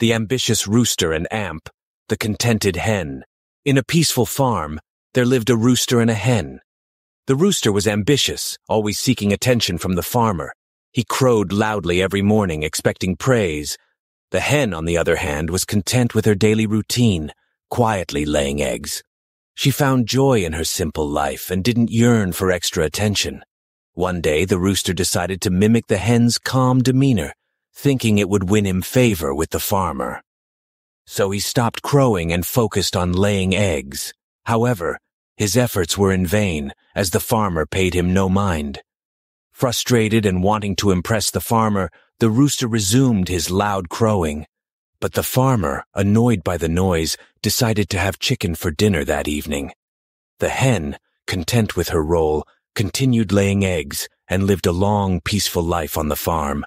the ambitious rooster and amp, the contented hen. In a peaceful farm, there lived a rooster and a hen. The rooster was ambitious, always seeking attention from the farmer. He crowed loudly every morning, expecting praise. The hen, on the other hand, was content with her daily routine, quietly laying eggs. She found joy in her simple life and didn't yearn for extra attention. One day, the rooster decided to mimic the hen's calm demeanor thinking it would win him favor with the farmer. So he stopped crowing and focused on laying eggs. However, his efforts were in vain, as the farmer paid him no mind. Frustrated and wanting to impress the farmer, the rooster resumed his loud crowing. But the farmer, annoyed by the noise, decided to have chicken for dinner that evening. The hen, content with her role, continued laying eggs and lived a long, peaceful life on the farm.